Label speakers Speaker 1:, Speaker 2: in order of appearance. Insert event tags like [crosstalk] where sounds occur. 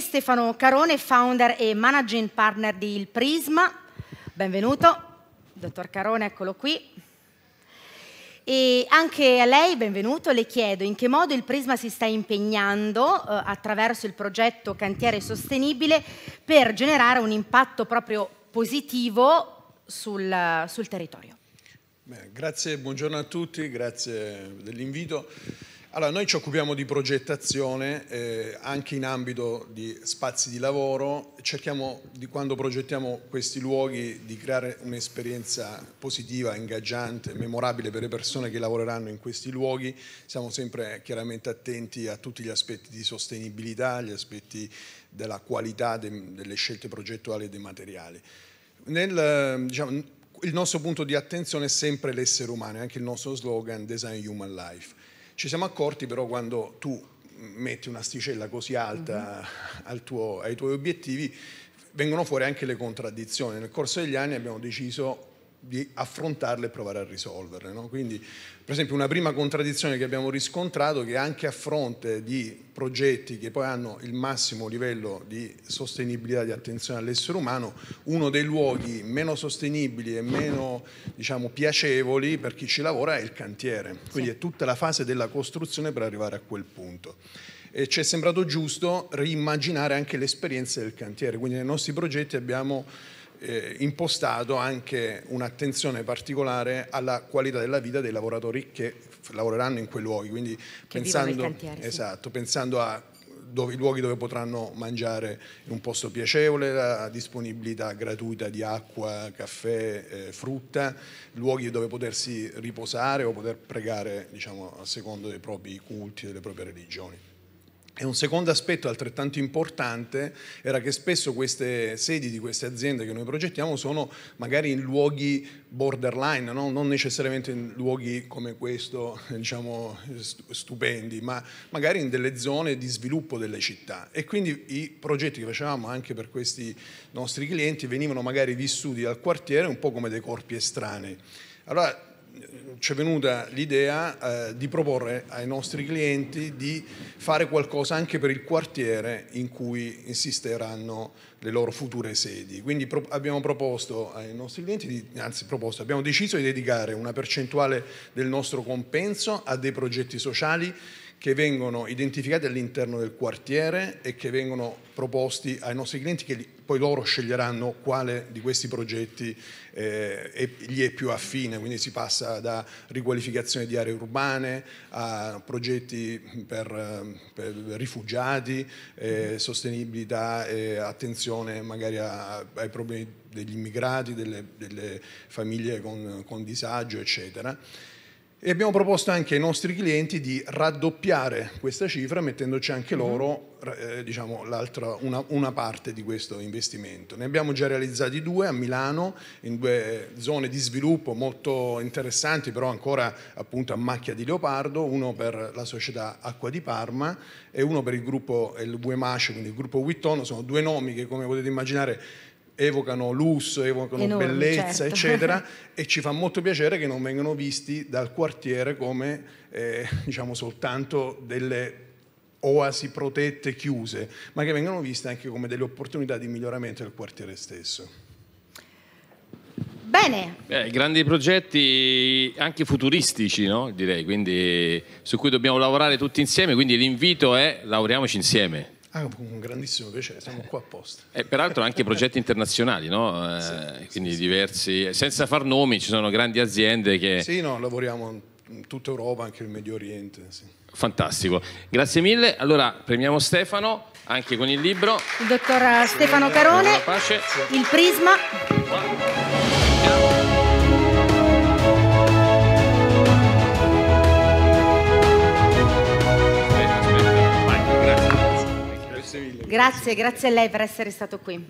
Speaker 1: Stefano Carone, founder e managing partner di Il Prisma. Benvenuto, dottor Carone, eccolo qui. E anche a lei, benvenuto, le chiedo in che modo il Prisma si sta impegnando eh, attraverso il progetto Cantiere Sostenibile per generare un impatto proprio positivo sul, sul territorio. Beh, grazie, buongiorno a tutti, grazie dell'invito. Allora, noi ci occupiamo di progettazione eh, anche in ambito di spazi di lavoro, cerchiamo di quando progettiamo questi luoghi di creare un'esperienza positiva, ingaggiante, memorabile per le persone che lavoreranno in questi luoghi, siamo sempre chiaramente attenti a tutti gli aspetti di sostenibilità, gli aspetti della qualità de, delle scelte progettuali e dei materiali. Nel, diciamo, il nostro punto di attenzione è sempre l'essere umano, è anche il nostro slogan Design Human Life ci siamo accorti però quando tu metti un'asticella così alta mm-hmm. tuo, ai tuoi obiettivi, vengono fuori anche le contraddizioni. Nel corso degli anni abbiamo deciso di affrontarle e provare a risolverle. No? Quindi, per esempio, una prima contraddizione che abbiamo riscontrato è che anche a fronte di progetti che poi hanno il massimo livello di sostenibilità, di attenzione all'essere umano, uno dei luoghi meno sostenibili e meno diciamo, piacevoli per chi ci lavora è il cantiere. Quindi sì. è tutta la fase della costruzione per arrivare a quel punto e ci è sembrato giusto riimmaginare anche le esperienze del cantiere, quindi nei nostri progetti abbiamo eh, impostato anche un'attenzione particolare alla qualità della vita dei lavoratori che lavoreranno in quei luoghi, quindi pensando, cantiere, esatto, sì. pensando a dove, i luoghi dove potranno mangiare in un posto piacevole, la disponibilità gratuita di acqua, caffè, eh, frutta, luoghi dove potersi riposare o poter pregare diciamo, a secondo dei propri culti delle proprie religioni. E un secondo aspetto altrettanto importante era che spesso queste sedi di queste aziende che noi progettiamo sono magari in luoghi borderline, no? non necessariamente in luoghi come questo, [laughs] diciamo, stupendi, ma magari in delle zone di sviluppo delle città. E quindi i progetti che facevamo anche per questi nostri clienti venivano magari vissuti dal quartiere un po' come dei corpi estranei. Allora, ci è venuta l'idea eh, di proporre ai nostri clienti di fare qualcosa anche per il quartiere in cui insisteranno le loro future sedi. Quindi pro abbiamo proposto ai nostri clienti, di, anzi proposto, abbiamo deciso di dedicare una percentuale del nostro compenso a dei progetti sociali che vengono identificati all'interno del quartiere e che vengono proposti ai nostri clienti che poi loro sceglieranno quale di questi progetti eh, è, gli è più affine, quindi si passa da riqualificazione di aree urbane a progetti per, per rifugiati, eh, sostenibilità, eh, attenzione magari a, ai problemi degli immigrati, delle, delle famiglie con, con disagio, eccetera. E abbiamo proposto anche ai nostri clienti di raddoppiare questa cifra mettendoci anche mhm. loro eh, diciamo, una, una, parte di questo investimento. Ne abbiamo già realizzati due a Milano in due zone di sviluppo molto interessanti però ancora appunto a macchia di leopardo, uno per la società Acqua di Parma e uno per il gruppo il quindi il gruppo Witton, sono due nomi che come potete immaginare evocano lusso, evocano Enormi, bellezza, certo. eccetera, [laughs] e ci fa molto piacere che non vengano visti dal quartiere come eh, diciamo soltanto delle oasi protette chiuse, ma che vengano viste anche come delle opportunità di miglioramento del quartiere stesso. Bene. Eh, grandi progetti anche futuristici, no? direi, quindi, su cui dobbiamo lavorare tutti insieme, quindi l'invito è lavoriamoci insieme. Ah, un grandissimo piacere, siamo qua apposta. E eh, peraltro anche progetti internazionali, no? eh, quindi sì, diversi, senza far nomi, ci sono grandi aziende che... Sì, no, lavoriamo in tutta Europa, anche in Medio Oriente. Fantastico, grazie mille. Allora premiamo Stefano, anche con il libro. Il dottor eh, Stefano Carone, il Prisma. Wow. Grazie, grazie a lei per essere stato qui.